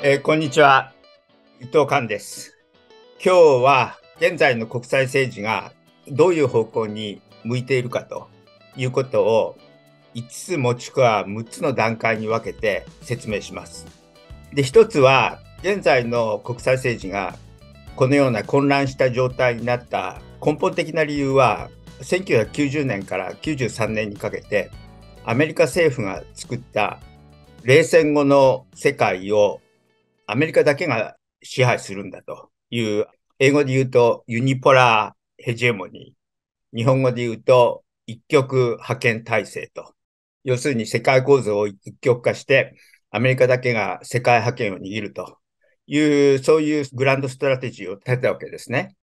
えー、こんにちは。伊藤寛です。今日は現在の国際政治がどういう方向に向いているかということを5つもしくは6つの段階に分けて説明します。で、1つは現在の国際政治がこのような混乱した状態になった根本的な理由は1990年から93年にかけてアメリカ政府が作った冷戦後の世界をアメリカだけが支配するんだという、英語で言うとユニポラーヘジェモニー、日本語で言うと一極派遣体制と。要するに世界構造を一極化して、アメリカだけが世界覇権を握るという、そういうグランドストラテジーを立てたわけですね。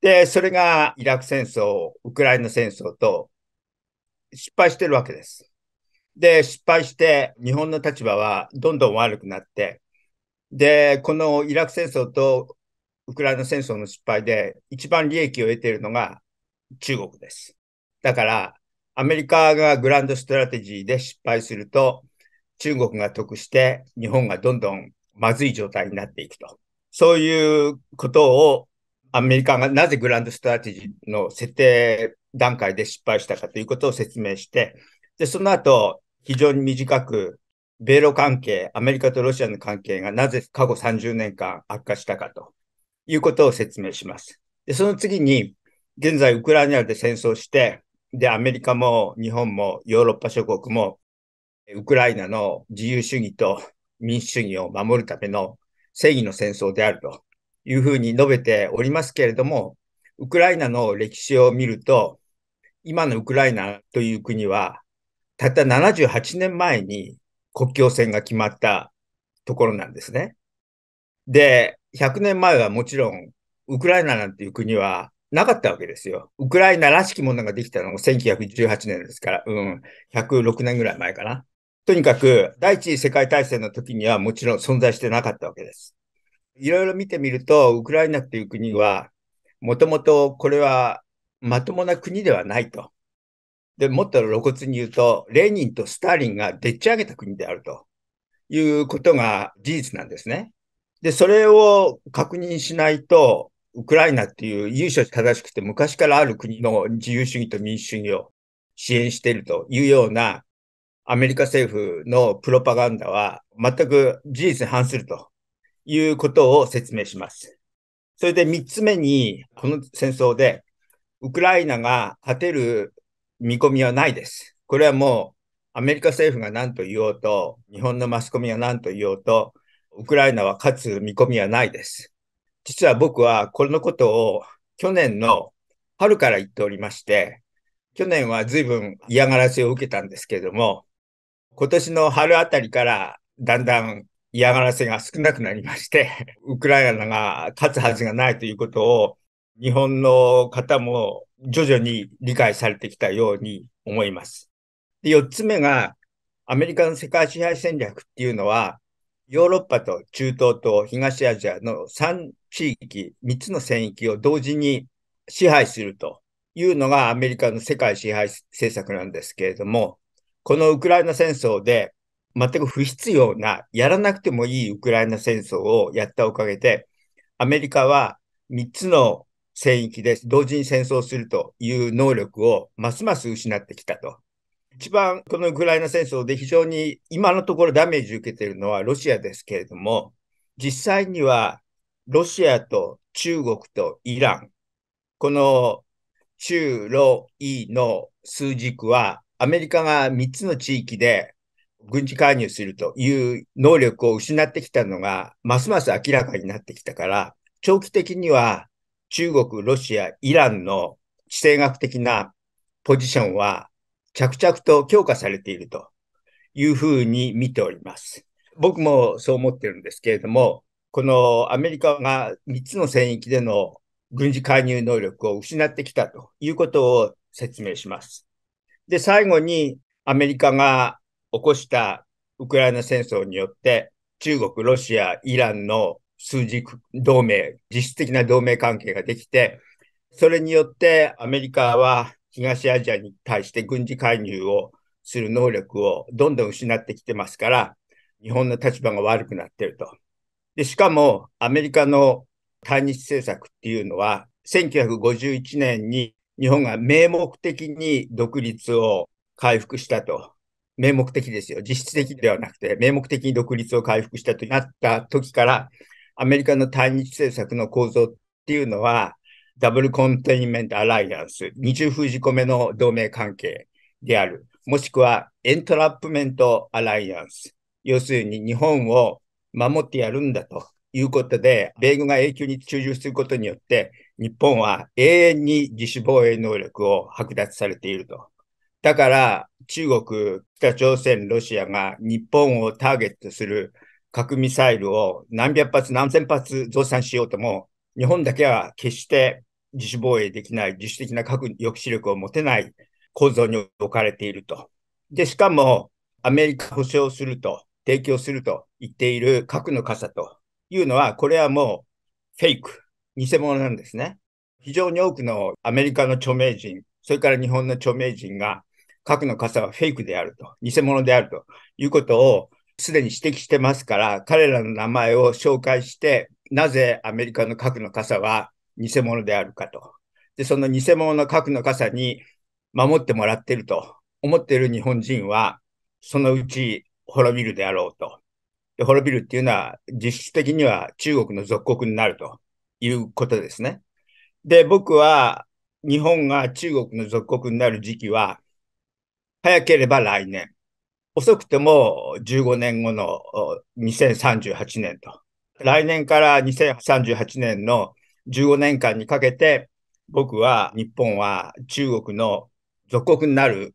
で、それがイラク戦争、ウクライナ戦争と失敗してるわけです。で、失敗して日本の立場はどんどん悪くなって、で、このイラク戦争とウクライナ戦争の失敗で一番利益を得ているのが中国です。だから、アメリカがグランドストラテジーで失敗すると、中国が得して、日本がどんどんまずい状態になっていくと。そういうことをアメリカがなぜグランドストラテジーの設定段階で失敗したかということを説明して、で、その後、非常に短く米ロ関係、アメリカとロシアの関係がなぜ過去30年間悪化したかということを説明します。でその次に、現在ウクライナで戦争して、で、アメリカも日本もヨーロッパ諸国も、ウクライナの自由主義と民主主義を守るための正義の戦争であるというふうに述べておりますけれども、ウクライナの歴史を見ると、今のウクライナという国は、たった78年前に国境線が決まったところなんですね。で、100年前はもちろん、ウクライナなんていう国はなかったわけですよ。ウクライナらしきものができたのが1918年ですから、うん、106年ぐらい前かな。とにかく、第一次世界大戦の時にはもちろん存在してなかったわけです。いろいろ見てみると、ウクライナっていう国は、もともとこれはまともな国ではないと。で、もっと露骨に言うと、レーニンとスターリンがでっち上げた国であるということが事実なんですね。で、それを確認しないと、ウクライナっていう由緒正しくて昔からある国の自由主義と民主主義を支援しているというようなアメリカ政府のプロパガンダは全く事実に反するということを説明します。それで3つ目に、この戦争でウクライナが勝てる見込みはないです。これはもう、アメリカ政府が何と言おうと、日本のマスコミが何と言おうと、ウクライナは勝つ見込みはないです。実は僕はこのことを去年の春から言っておりまして、去年は随分嫌がらせを受けたんですけれども、今年の春あたりからだんだん嫌がらせが少なくなりまして、ウクライナが勝つはずがないということを日本の方も徐々に理解されてきたように思います。で4つ目が、アメリカの世界支配戦略っていうのは、ヨーロッパと中東と東アジアの3地域、3つの戦域を同時に支配するというのがアメリカの世界支配政策なんですけれども、このウクライナ戦争で全く不必要な、やらなくてもいいウクライナ戦争をやったおかげで、アメリカは3つの戦域で同時に戦争するという能力をますます失ってきたと。一番このウクライナ戦争で非常に今のところダメージ受けているのはロシアですけれども、実際にはロシアと中国とイラン、この中ロイの数軸はアメリカが3つの地域で軍事介入するという能力を失ってきたのがますます明らかになってきたから、長期的には中国、ロシア、イランの地政学的なポジションは着々と強化されているというふうに見ております。僕もそう思ってるんですけれども、このアメリカが3つの戦域での軍事介入能力を失ってきたということを説明します。で、最後にアメリカが起こしたウクライナ戦争によって中国、ロシア、イランの数字同盟、実質的な同盟関係ができて、それによってアメリカは東アジアに対して軍事介入をする能力をどんどん失ってきてますから、日本の立場が悪くなってると。で、しかもアメリカの対日政策っていうのは、1951年に日本が名目的に独立を回復したと。名目的ですよ。実質的ではなくて、名目的に独立を回復したとなった時から、アメリカの対日政策の構造っていうのは、ダブルコンテインメントアライアンス、二重封じ込めの同盟関係である。もしくはエントラップメントアライアンス。要するに日本を守ってやるんだということで、米軍が永久に駐留することによって、日本は永遠に自主防衛能力を剥奪されていると。だから中国、北朝鮮、ロシアが日本をターゲットする核ミサイルを何百発何千発増産しようとも、日本だけは決して自主防衛できない、自主的な核抑止力を持てない構造に置かれていると。で、しかも、アメリカ保証すると、提供すると言っている核の傘というのは、これはもうフェイク、偽物なんですね。非常に多くのアメリカの著名人、それから日本の著名人が、核の傘はフェイクであると、偽物であるということをすでに指摘してますから、彼らの名前を紹介して、なぜアメリカの核の傘は偽物であるかと。で、その偽物の核の傘に守ってもらってると思っている日本人は、そのうち滅びるであろうと。で滅びるっていうのは、実質的には中国の属国になるということですね。で、僕は日本が中国の属国になる時期は、早ければ来年。遅くても15年後の2038年と。来年から2038年の15年間にかけて、僕は日本は中国の属国になる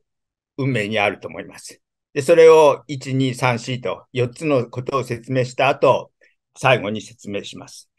運命にあると思います。で、それを1、2、3、4と4つのことを説明した後、最後に説明します。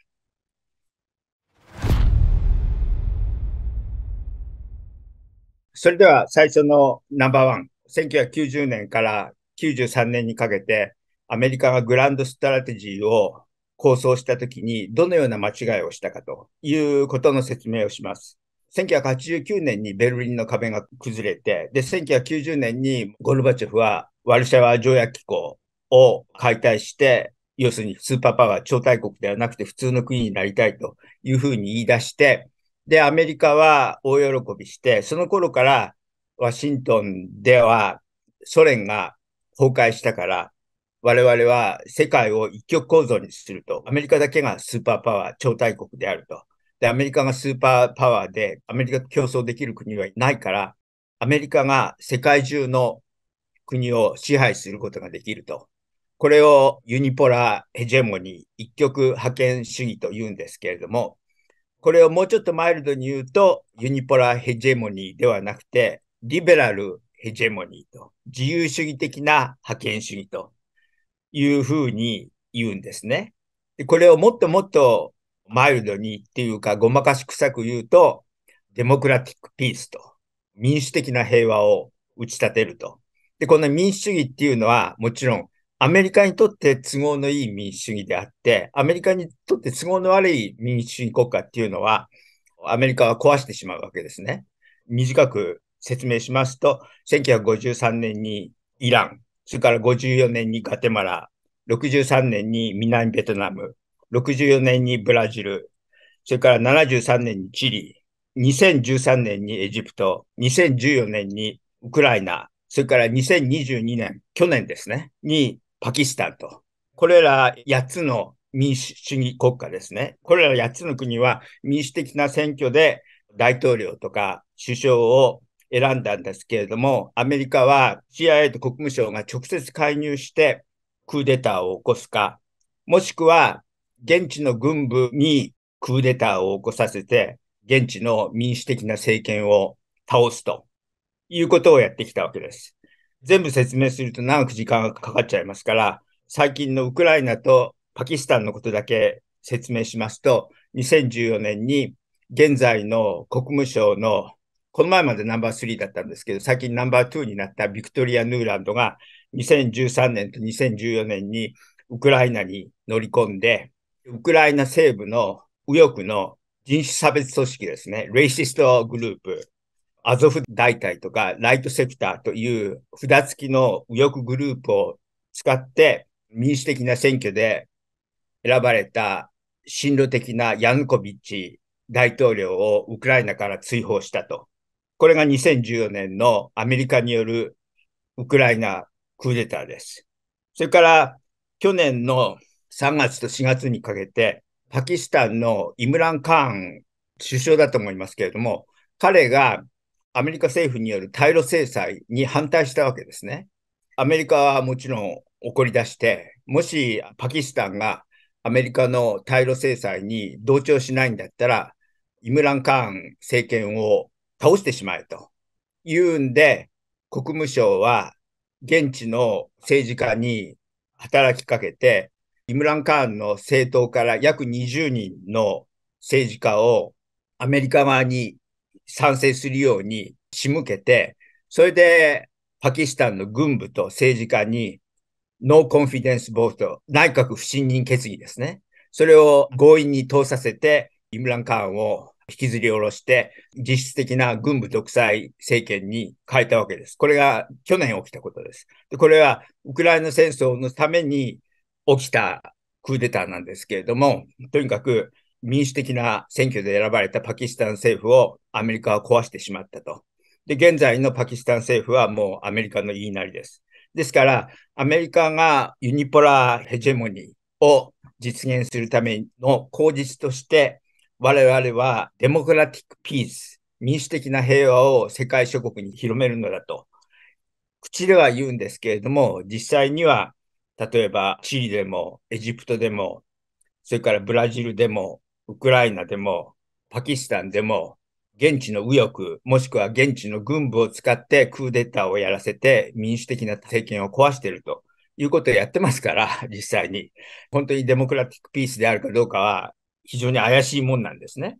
それでは最初のナンバーワン。1990年から93年にかけて、アメリカがグランドストラテジーを構想したときに、どのような間違いをしたかということの説明をします。1989年にベルリンの壁が崩れて、で、1990年にゴルバチョフはワルシャワ条約機構を解体して、要するにスーパーパワー、超大国ではなくて普通の国になりたいというふうに言い出して、で、アメリカは大喜びして、その頃からワシントンではソ連が崩壊したから、我々は世界を一極構造にすると。アメリカだけがスーパーパワー、超大国であると。で、アメリカがスーパーパワーで、アメリカと競争できる国はいないから、アメリカが世界中の国を支配することができると。これをユニポラヘジェモニー、一極覇権主義と言うんですけれども、これをもうちょっとマイルドに言うと、ユニポラヘジェモニーではなくて、リベラルヘジェモニーと、自由主義的な覇権主義というふうに言うんですね。でこれをもっともっとマイルドにっていうか、ごまかしくさく言うと、デモクラティックピースと、民主的な平和を打ち立てると。で、この民主主義っていうのは、もちろんアメリカにとって都合のいい民主主義であって、アメリカにとって都合の悪い民主主義国家っていうのは、アメリカは壊してしまうわけですね。短く説明しますと、1953年にイラン、それから54年にガテマラ、63年に南ベトナム、64年にブラジル、それから73年にチリ、2013年にエジプト、2014年にウクライナ、それから2022年、去年ですね、にパキスタンと。これら8つの民主主義国家ですね。これら8つの国は民主的な選挙で大統領とか首相を選んだんですけれども、アメリカは CIA と国務省が直接介入してクーデターを起こすか、もしくは現地の軍部にクーデターを起こさせて、現地の民主的な政権を倒すということをやってきたわけです。全部説明すると長く時間がかかっちゃいますから、最近のウクライナとパキスタンのことだけ説明しますと、2014年に現在の国務省のこの前までナンバー3だったんですけど、最近ナンバー2になったビクトリア・ヌーランドが2013年と2014年にウクライナに乗り込んで、ウクライナ西部の右翼の人種差別組織ですね、レイシストグループ、アゾフ大隊とかライトセクターという札付きの右翼グループを使って民主的な選挙で選ばれた進路的なヤヌコビッチ大統領をウクライナから追放したと。これが2014年のアメリカによるウクライナクーデターです。それから去年の3月と4月にかけて、パキスタンのイムラン・カーン首相だと思いますけれども、彼がアメリカ政府による対ロ制裁に反対したわけですね。アメリカはもちろん怒り出して、もしパキスタンがアメリカの対ロ制裁に同調しないんだったら、イムラン・カーン政権を倒してしまえと言うんで、国務省は現地の政治家に働きかけて、イムラン・カーンの政党から約20人の政治家をアメリカ側に賛成するように仕向けて、それでパキスタンの軍部と政治家にノーコンフィデンスボート、内閣不信任決議ですね。それを強引に通させて、イムラン・カーンを引きずり下ろして、実質的な軍部独裁政権に変えたわけです。これが去年起きたことです。でこれはウクライナ戦争のために起きたクーデターなんですけれども、とにかく民主的な選挙で選ばれたパキスタン政府をアメリカは壊してしまったと。で、現在のパキスタン政府はもうアメリカの言いなりです。ですから、アメリカがユニポラーヘジェモニーを実現するための口実として、我々はデモクラティックピース、民主的な平和を世界諸国に広めるのだと。口では言うんですけれども、実際には、例えばチリでも、エジプトでも、それからブラジルでも、ウクライナでも、パキスタンでも、現地の右翼、もしくは現地の軍部を使ってクーデターをやらせて民主的な政権を壊しているということをやってますから、実際に。本当にデモクラティックピースであるかどうかは非常に怪しいもんなんですね。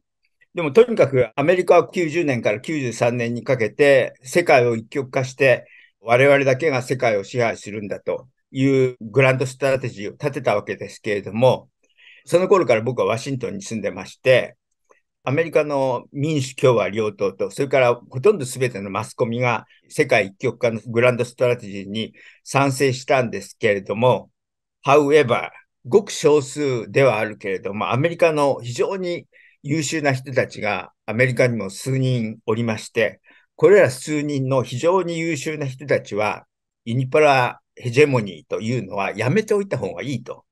でもとにかくアメリカは90年から93年にかけて世界を一極化して我々だけが世界を支配するんだというグランドストラテジーを立てたわけですけれども、その頃から僕はワシントンに住んでまして、アメリカの民主共和両党と、それからほとんど全てのマスコミが世界一極化のグランドストラテジーに賛成したんですけれども、however, ごく少数ではあるけれども、アメリカの非常に優秀な人たちがアメリカにも数人おりまして、これら数人の非常に優秀な人たちは、ユニパラヘジェモニーというのはやめておいた方がいいと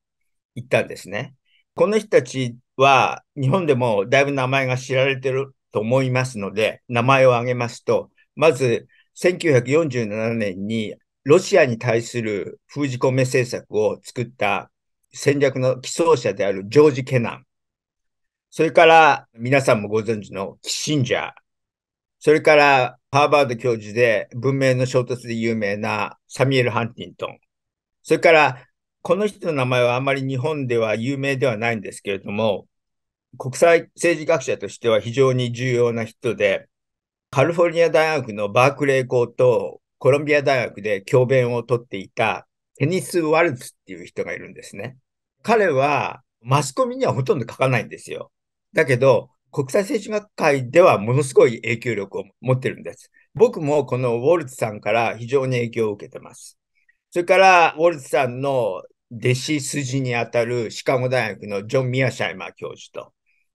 言ったんですね。この人たちは日本でもだいぶ名前が知られていると思いますので、名前を挙げますと、まず1947年にロシアに対する封じ込め政策を作った戦略の起草者であるジョージ・ケナン、それから皆さんもご存知のキッシンジャー、それからハーバード教授で文明の衝突で有名なサミュエル・ハンティントン、それからこの人の名前はあまり日本では有名ではないんですけれども、国際政治学者としては非常に重要な人で、カリフォルニア大学のバークレー校とコロンビア大学で教鞭をとっていたテニス・ワルツっていう人がいるんですね。彼はマスコミにはほとんど書かないんですよ。だけど、国際政治学会ではものすごい影響力を持ってるんです。僕もこのウォルツさんから非常に影響を受けてます。それから、ウォルツさんの弟子筋にあたるシカゴ大学のジョン・ミアシャイマー教授と、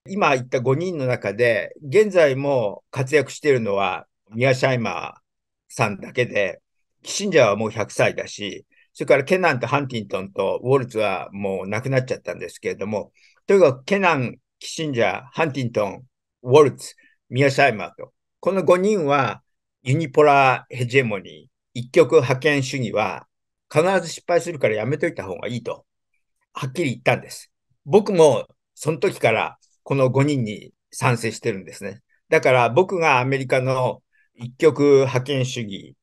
今言った5人の中で、現在も活躍しているのはミアシャイマーさんだけで、キシンジャーはもう100歳だし、それからケナンとハンティントンとウォルツはもう亡くなっちゃったんですけれども、とにかくケナン、キッシンジャー、ハンティントン、ウォルツ、ミア・シャイマーと、この5人はユニポラーヘジェモニー、一極覇権主義は必ず失敗するからやめといた方がいいと、はっきり言ったんです。僕もその時からこの5人に賛成してるんですね。だから僕がアメリカの一極覇権主義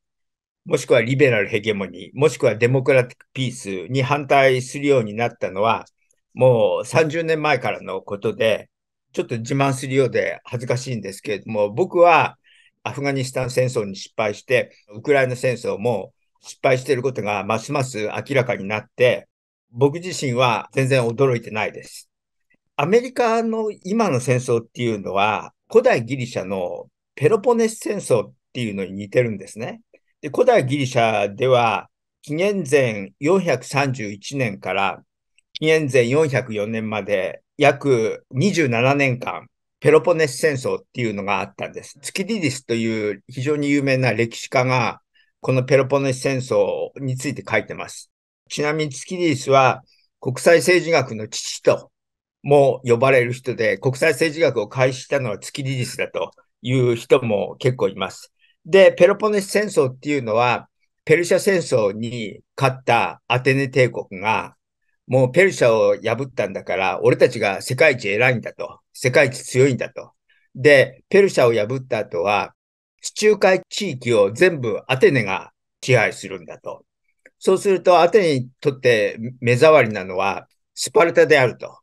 もしくはリベラルヘゲモニー、もしくはデモクラティックピースに反対するようになったのは、もう30年前からのことで、ちょっと自慢するようで恥ずかしいんですけれども、僕はアフガニスタン戦争に失敗して、ウクライナ戦争も失敗していることがますます明らかになって、僕自身は全然驚いてないです。アメリカの今の戦争っていうのは、古代ギリシャのペロポネス戦争っていうのに似てるんですね。で古代ギリシャでは、紀元前431年から紀元前404年まで約27年間、ペロポネス戦争っていうのがあったんです。ツキリディスという非常に有名な歴史家が、このペロポネス戦争について書いてます。ちなみにツキリディスは国際政治学の父とも呼ばれる人で、国際政治学を開始したのはツキリディスだという人も結構います。で、ペロポネス戦争っていうのは、ペルシャ戦争に勝ったアテネ帝国が、もうペルシャを破ったんだから、俺たちが世界一偉いんだと。世界一強いんだと。で、ペルシャを破った後は、地中海地域を全部アテネが支配するんだと。そうすると、アテネにとって目障りなのは、スパルタであると。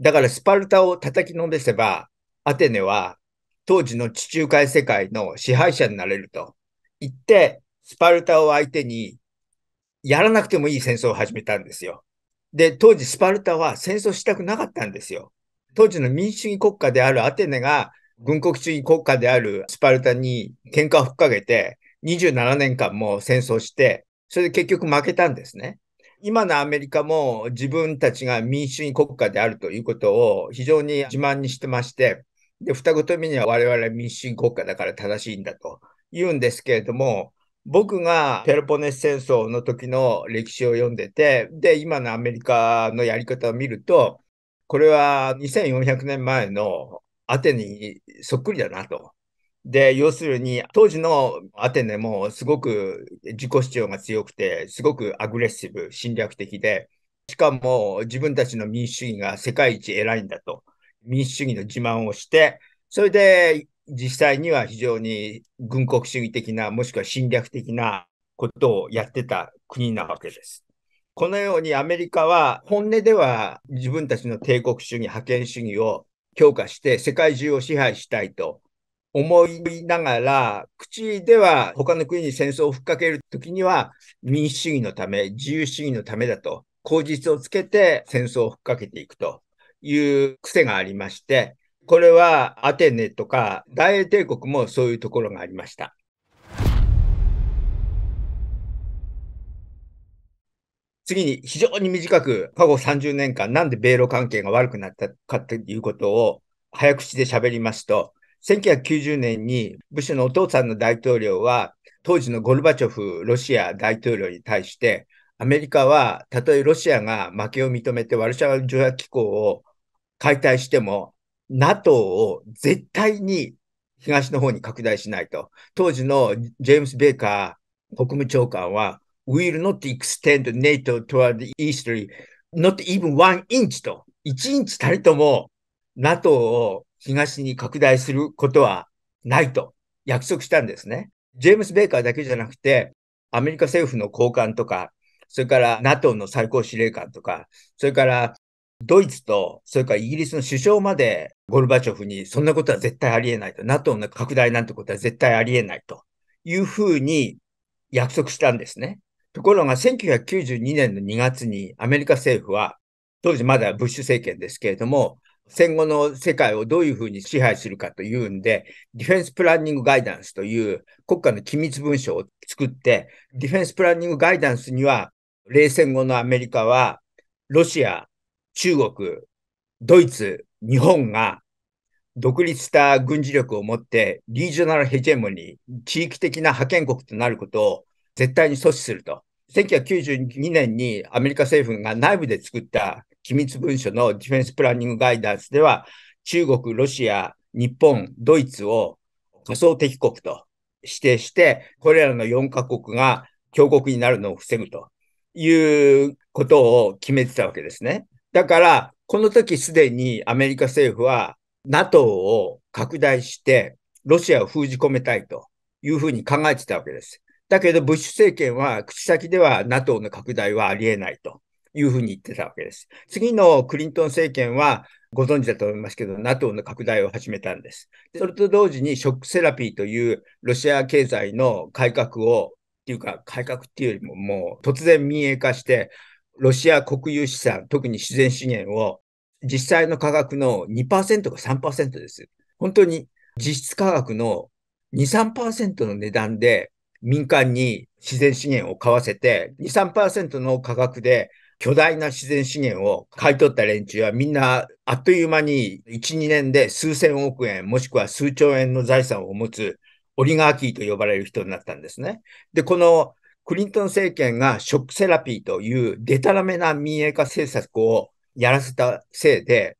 だから、スパルタを叩きのめせば、アテネは当時の地中海世界の支配者になれると言って、スパルタを相手にやらなくてもいい戦争を始めたんですよ。で、当時スパルタは戦争したくなかったんですよ。当時の民主主義国家であるアテネが軍国主義国家であるスパルタに喧嘩を吹っかけて、27年間も戦争して、それで結局負けたんですね。今のアメリカも自分たちが民主主義国家であるということを非常に自慢にしてまして、で、子と目には我々民主主義国家だから正しいんだと言うんですけれども、僕がペロポネス戦争の時の歴史を読んでて、で、今のアメリカのやり方を見ると、これは2400年前のアテネにそっくりだなと。で、要するに、当時のアテネもすごく自己主張が強くて、すごくアグレッシブ、侵略的で、しかも自分たちの民主主義が世界一偉いんだと。民主主義の自慢をして、それで実際には非常に軍国主義的な、もしくは侵略的なことをやってた国なわけです。このようにアメリカは本音では自分たちの帝国主義、覇権主義を強化して世界中を支配したいと思いながら、口では他の国に戦争をふっかけるときには民主主義のため、自由主義のためだと、口実をつけて戦争をふっかけていくという癖がありまして、これはアテネとか大英帝国もそういうところがありました。次に非常に短く過去30年間なんで米ロ関係が悪くなったかということを早口で喋りますと、1990年にブッシュのお父さんの大統領は当時のゴルバチョフロシア大統領に対してアメリカはたとえロシアが負けを認めてワルシャワ条約機構を解体しても、NATO を絶対に東の方に拡大しないと。当時のジェームス・ベーカー国務長官は、will not extend NATO toward the easterly, not even one inch と、1インチたりとも NATO を東に拡大することはないと約束したんですね。ジェームス・ベーカーだけじゃなくて、アメリカ政府の高官とか、それから NATO の最高司令官とか、それからドイツと、それからイギリスの首相までゴルバチョフに、そんなことは絶対ありえないと、NATO の拡大なんてことは絶対ありえないというふうに約束したんですね。ところが、1992年の2月にアメリカ政府は、当時まだブッシュ政権ですけれども、戦後の世界をどういうふうに支配するかというんで、ディフェンスプランニングガイダンスという国家の機密文書を作って、ディフェンスプランニングガイダンスには、冷戦後のアメリカは、ロシア中国、ドイツ、日本が独立した軍事力を持ってリージョナルヘジェモニー、地域的な派遣国となることを絶対に阻止すると。1992年にアメリカ政府が内部で作った機密文書のディフェンスプランニングガイダンスでは、中国、ロシア、日本、ドイツを仮想敵国と指定して、これらの4カ国が強国になるのを防ぐということを決めてたわけですね。だから、この時すでにアメリカ政府は NATO を拡大してロシアを封じ込めたいというふうに考えてたわけです。だけど、ブッシュ政権は口先では NATO の拡大はありえないというふうに言ってたわけです。次のクリントン政権はご存知だと思いますけど、NATO の拡大を始めたんです。それと同時にショックセラピーというロシア経済の改革をっていうか、改革っていうよりももう突然民営化して、ロシア国有資産、特に自然資源を実際の価格の2%か3%です。本当に実質価格の2、3%の値段で民間に自然資源を買わせて、2、3%の価格で巨大な自然資源を買い取った連中はみんなあっという間に1、2年で数千億円もしくは数兆円の財産を持つオリガーキーと呼ばれる人になったんですね。で、このクリントン政権がショックセラピーというデタラメな民営化政策をやらせたせいで、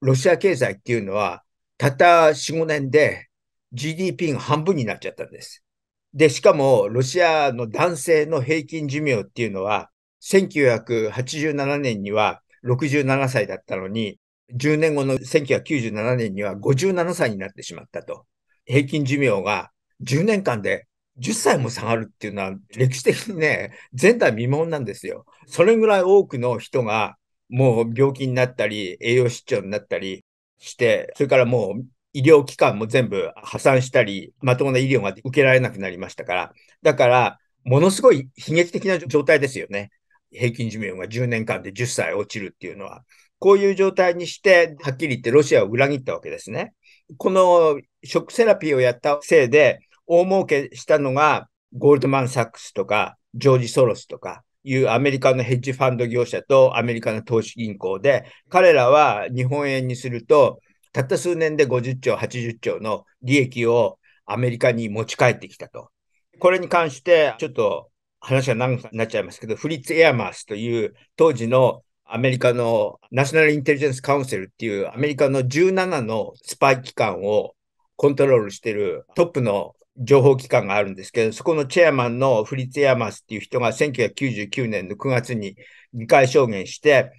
ロシア経済っていうのは、たった4、5年で GDP が半分になっちゃったんです。で、しかも、ロシアの男性の平均寿命っていうのは、1987年には67歳だったのに、10年後の1997年には57歳になってしまったと。平均寿命が10年間で10歳も下がるっていうのは歴史的にね、前代未聞なんですよ。それぐらい多くの人がもう病気になったり、栄養失調になったりして、それからもう医療機関も全部破産したり、まともな医療が受けられなくなりましたから。だから、ものすごい悲劇的な状態ですよね。平均寿命が10年間で10歳落ちるっていうのは。こういう状態にして、はっきり言ってロシアを裏切ったわけですね。この食セラピーをやったせいで、大儲けしたのが、ゴールドマン・サックスとか、ジョージ・ソロスとか、いうアメリカのヘッジファンド業者とアメリカの投資銀行で、彼らは日本円にすると、たった数年で50兆、80兆の利益をアメリカに持ち帰ってきたと。これに関して、ちょっと話が長くなっちゃいますけど、フリッツ・エアマースという当時のアメリカのナショナルインテリジェンスカウンセルっていうアメリカの17のスパイ機関をコントロールしてるトップの情報機関があるんですけど、そこのチェアマンのフリッツ・エアマスっていう人が1999年の9月に議会証言して、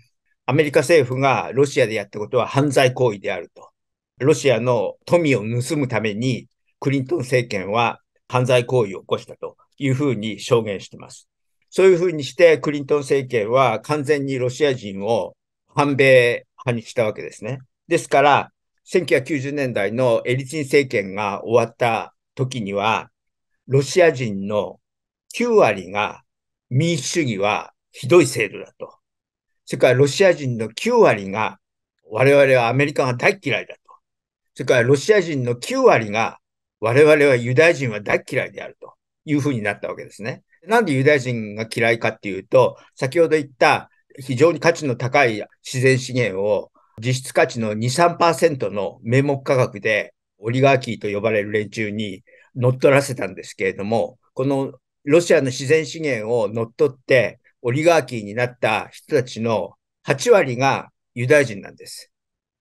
アメリカ政府がロシアでやったことは犯罪行為であると。ロシアの富を盗むためにクリントン政権は犯罪行為を起こしたというふうに証言しています。そういうふうにしてクリントン政権は完全にロシア人を反米派にしたわけですね。ですから、1990年代のエリツィン政権が終わった時には、ロシア人の9割が民主主義はひどい制度だと。それからロシア人の9割が我々はアメリカが大嫌いだと。それからロシア人の9割が我々はユダヤ人は大嫌いであるというふうになったわけですね。なんでユダヤ人が嫌いかっていうと、先ほど言った非常に価値の高い自然資源を実質価値の2、3%の名目価格でオリガーキーと呼ばれる連中に乗っ取らせたんですけれども、このロシアの自然資源を乗っ取って、オリガーキーになった人たちの8割がユダヤ人なんです。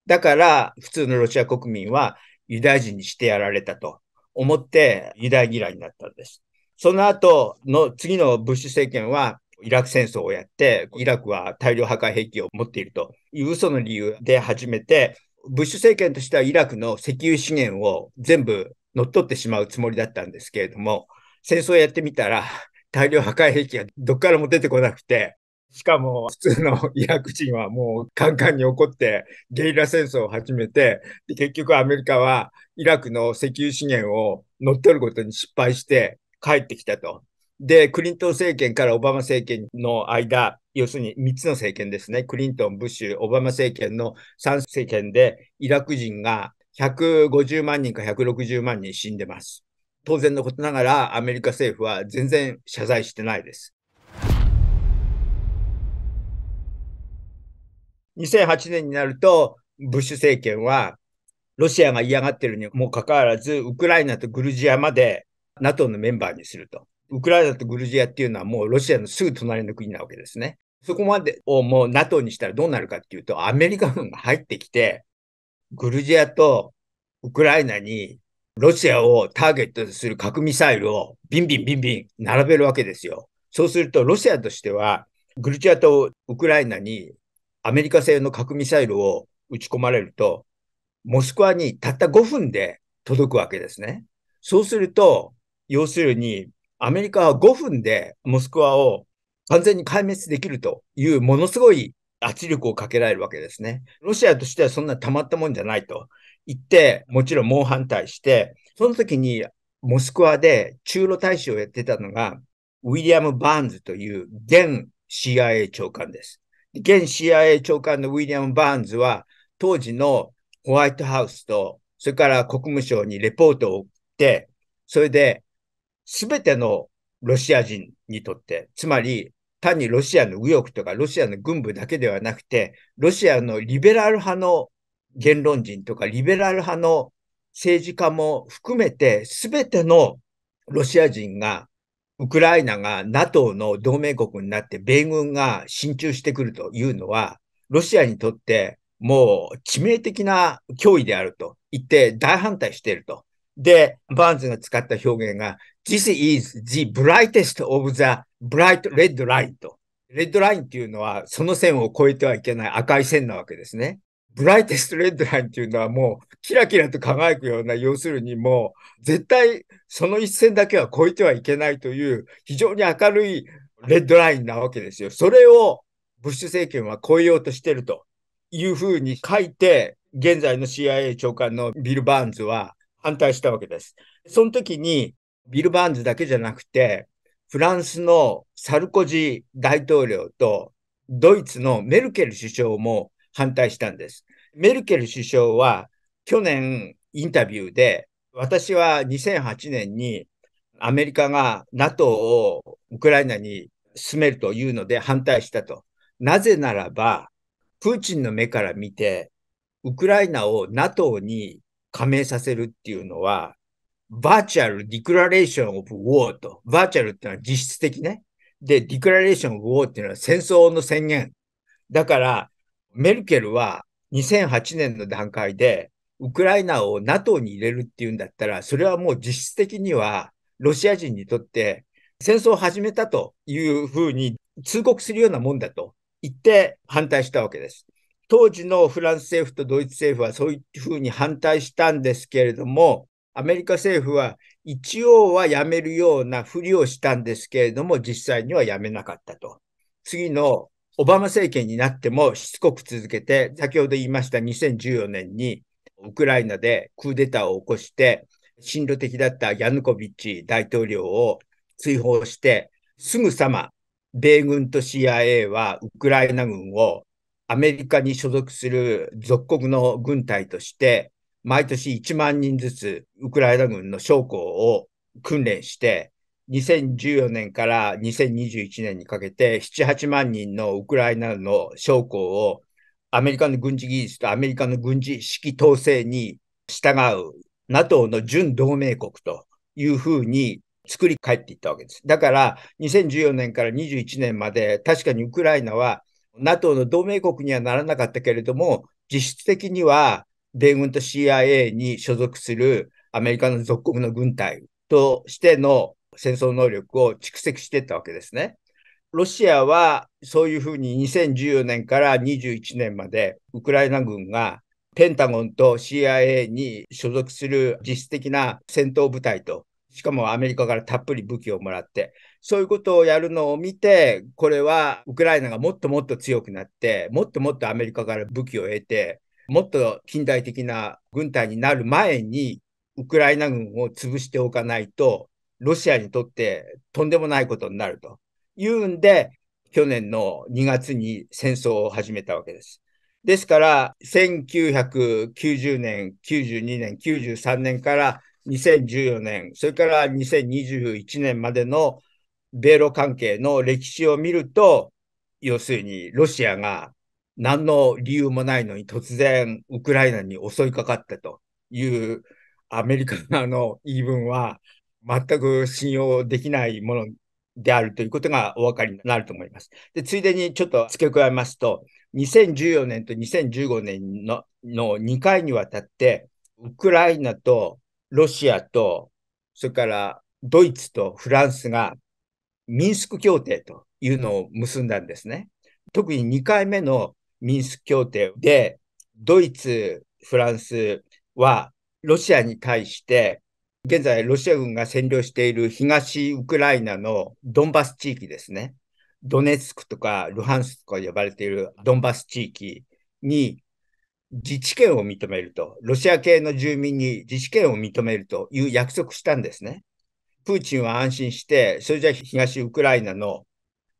だから、普通のロシア国民はユダヤ人にしてやられたと思って、ユダヤ嫌いになったんです。その後の次のブッシュ政権は、イラク戦争をやって、イラクは大量破壊兵器を持っているという嘘の理由で初めて、ブッシュ政権としてはイラクの石油資源を全部乗っ取ってしまうつもりだったんですけれども、戦争やってみたら大量破壊兵器がどっからも出てこなくて、しかも普通のイラク人はもうカンカンに怒ってゲリラ戦争を始めて、で結局アメリカはイラクの石油資源を乗っ取ることに失敗して帰ってきたと。で、クリントン政権からオバマ政権の間、要するに3つの政権ですね。クリントン、ブッシュ、オバマ政権の3政権で、イラク人が150万人か160万人死んでます。当然のことながら、アメリカ政府は全然謝罪してないです。2008年になると、ブッシュ政権は、ロシアが嫌がってるにもかかわらず、ウクライナとグルジアまで NATO のメンバーにすると。ウクライナとグルジアっていうのはもうロシアのすぐ隣の国なわけですね。そこまでをもう NATO にしたらどうなるかっていうと、アメリカ軍が入ってきて、グルジアとウクライナにロシアをターゲットとする核ミサイルをビンビンビンビン並べるわけですよ。そうすると、ロシアとしては、グルジアとウクライナにアメリカ製の核ミサイルを撃ち込まれると、モスクワにたった5分で届くわけですね。そうすると、要するにアメリカは5分でモスクワを完全に壊滅できるというものすごい圧力をかけられるわけですね。ロシアとしてはそんなたまったもんじゃないと言って、もちろん猛反対して、その時にモスクワで中路大使をやってたのが、ウィリアム・バーンズという現 CIA 長官です。現 CIA 長官のウィリアム・バーンズは、当時のホワイトハウスと、それから国務省にレポートを送って、それですべてのロシア人にとって、つまり単にロシアの右翼とかロシアの軍部だけではなくて、ロシアのリベラル派の言論人とかリベラル派の政治家も含めて、すべてのロシア人が、ウクライナが NATO の同盟国になって米軍が進駐してくるというのは、ロシアにとってもう致命的な脅威であると言って大反対していると。で、バーンズが使った表現が This is the brightest of the bright red line と。レッドラインっていうのは、その線を越えてはいけない赤い線なわけですね。ブライテストレッドラインっていうのはもう、キラキラと輝くような、要するにもう、絶対その一線だけは越えてはいけないという、非常に明るいレッドラインなわけですよ。それを、ブッシュ政権は越えようとしてるというふうに書いて、現在の CIA 長官のビル・バーンズは反対したわけです。その時に、ビル・バーンズだけじゃなくて、フランスのサルコジ大統領とドイツのメルケル首相も反対したんです。メルケル首相は去年インタビューで、私は2008年にアメリカが NATO をウクライナに進めるというので反対したと。なぜならば、プーチンの目から見て、ウクライナを NATO に加盟させるっていうのは、バーチャルディクラレーションオブウォーと、バーチャルってのは実質的ね。で、ディクラレーションオブウォーっていうのは戦争の宣言。だから、メルケルは2008年の段階で、ウクライナを NATO に入れるっていうんだったら、それはもう実質的には、ロシア人にとって戦争を始めたというふうに通告するようなもんだと言って反対したわけです。当時のフランス政府とドイツ政府はそういうふうに反対したんですけれども、アメリカ政府は一応はやめるようなふりをしたんですけれども、実際にはやめなかったと。次のオバマ政権になってもしつこく続けて、先ほど言いました2014年にウクライナでクーデターを起こして、進路的だったヤヌコビッチ大統領を追放して、すぐさま米軍と CIA はウクライナ軍をアメリカに所属する属国の軍隊として毎年1万人ずつウクライナ軍の将校を訓練して、2014年から2021年にかけて7、8万人のウクライナの将校をアメリカの軍事技術とアメリカの軍事指揮統制に従う NATO の準同盟国というふうに作り返っていったわけです。だから2014年から21年まで確かにウクライナは NATO の同盟国にはならなかったけれども実質的には米軍と CIA に所属するアメリカの属国の軍隊としての戦争能力を蓄積していったわけですね。ロシアはそういうふうに2014年から21年までウクライナ軍がペンタゴンと CIA に所属する実質的な戦闘部隊と、しかもアメリカからたっぷり武器をもらって、そういうことをやるのを見て、これはウクライナがもっともっと強くなって、もっともっとアメリカから武器を得て、もっと近代的な軍隊になる前に、ウクライナ軍を潰しておかないと、ロシアにとってとんでもないことになるというんで、去年の2月に戦争を始めたわけです。ですから、1990年、92年、93年から2014年、それから2021年までの米ロ関係の歴史を見ると、要するにロシアが何の理由もないのに突然ウクライナに襲いかかったというアメリカの言い分は全く信用できないものであるということがお分かりになると思います。でついでにちょっと付け加えますと、2014年と2015年のの2回にわたって、ウクライナとロシアと、それからドイツとフランスがミンスク協定というのを結んだんですね。特に2回目のミンス協定で、ドイツ、フランスはロシアに対して、現在ロシア軍が占領している東ウクライナのドンバス地域ですね。ドネツクとかルハンスクとか呼ばれているドンバス地域に自治権を認めると、ロシア系の住民に自治権を認めるという約束したんですね。プーチンは安心して、それじゃ東ウクライナの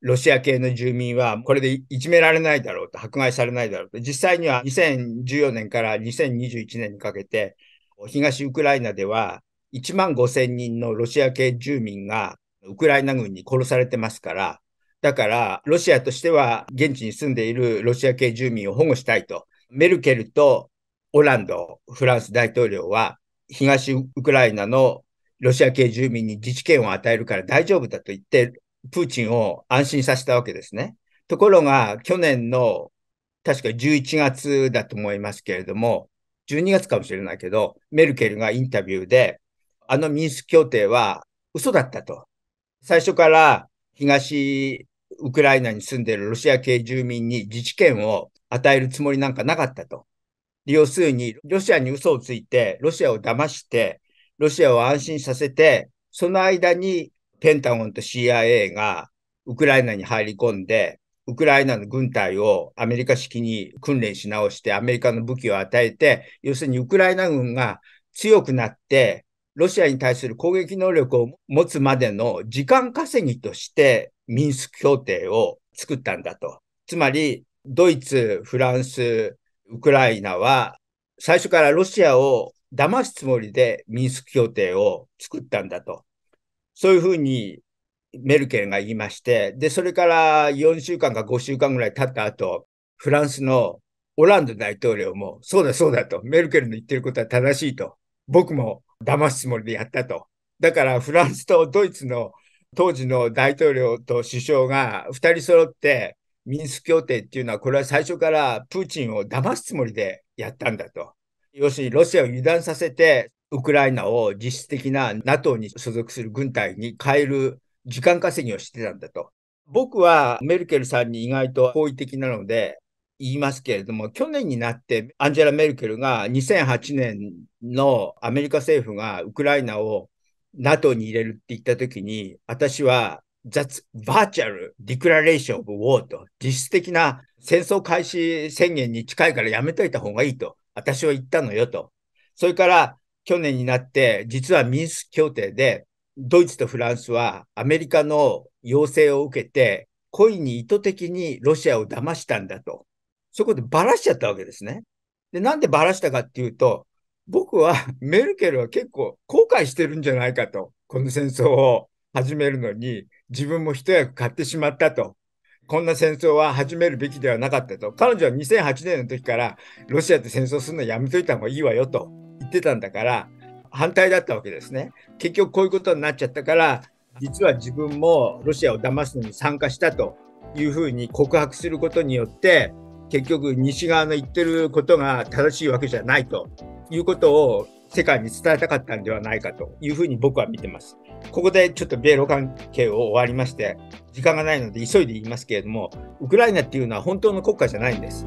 ロシア系の住民はこれでいじめられないだろうと、迫害されないだろうと、実際には2014年から2021年にかけて、東ウクライナでは1万5000人のロシア系住民がウクライナ軍に殺されてますから、だからロシアとしては現地に住んでいるロシア系住民を保護したいと、メルケルとオランド、フランス大統領は東ウクライナのロシア系住民に自治権を与えるから大丈夫だと言って、プーチンを安心させたわけですね。ところが、去年の、確か11月だと思いますけれども、12月かもしれないけど、メルケルがインタビューで、あのミンス協定は嘘だったと。最初から東ウクライナに住んでいるロシア系住民に自治権を与えるつもりなんかなかったと。要するに、ロシアに嘘をついて、ロシアを騙して、ロシアを安心させて、その間にペンタゴンと CIA がウクライナに入り込んで、ウクライナの軍隊をアメリカ式に訓練し直して、アメリカの武器を与えて、要するにウクライナ軍が強くなって、ロシアに対する攻撃能力を持つまでの時間稼ぎとして、ミンスク協定を作ったんだと。つまり、ドイツ、フランス、ウクライナは、最初からロシアを騙すつもりでミンスク協定を作ったんだと。そういうふうにメルケルが言いまして、で、それから4週間か5週間ぐらい経った後、フランスのオランダ大統領も、そうだそうだと、メルケルの言ってることは正しいと、僕も騙すつもりでやったと。だからフランスとドイツの当時の大統領と首相が2人揃って、ミンス協定っていうのは、これは最初からプーチンを騙すつもりでやったんだと。要するにロシアを油断させて、ウクライナを実質的な NATO に所属する軍隊に変える時間稼ぎをしてたんだと。僕はメルケルさんに意外と好意的なので言いますけれども、去年になってアンジェラ・メルケルが2008年のアメリカ政府がウクライナを NATO に入れるって言った時に、私は That's virtual declaration of war と、実質的な戦争開始宣言に近いからやめといた方がいいと、私は言ったのよと。それから、去年になって、実はミンス協定で、ドイツとフランスはアメリカの要請を受けて、故意に意図的にロシアを騙したんだと。そこでばらしちゃったわけですね。で、なんでばらしたかっていうと、僕は メルケルは結構後悔してるんじゃないかと。この戦争を始めるのに、自分も一役買ってしまったと。こんな戦争は始めるべきではなかったと。彼女は2008年の時から、ロシアと戦争するのやめといた方がいいわよと。ってたんだから反対だったわけですね。結局こういうことになっちゃったから実は自分もロシアを騙すのに参加したというふうに告白することによって結局西側の言ってることが正しいわけじゃないということを世界に伝えたかったんではないかというふうに僕は見てます。ここでちょっと米ロ関係を終わりまして時間がないので急いで言いますけれどもウクライナっていうのは本当の国家じゃないんです。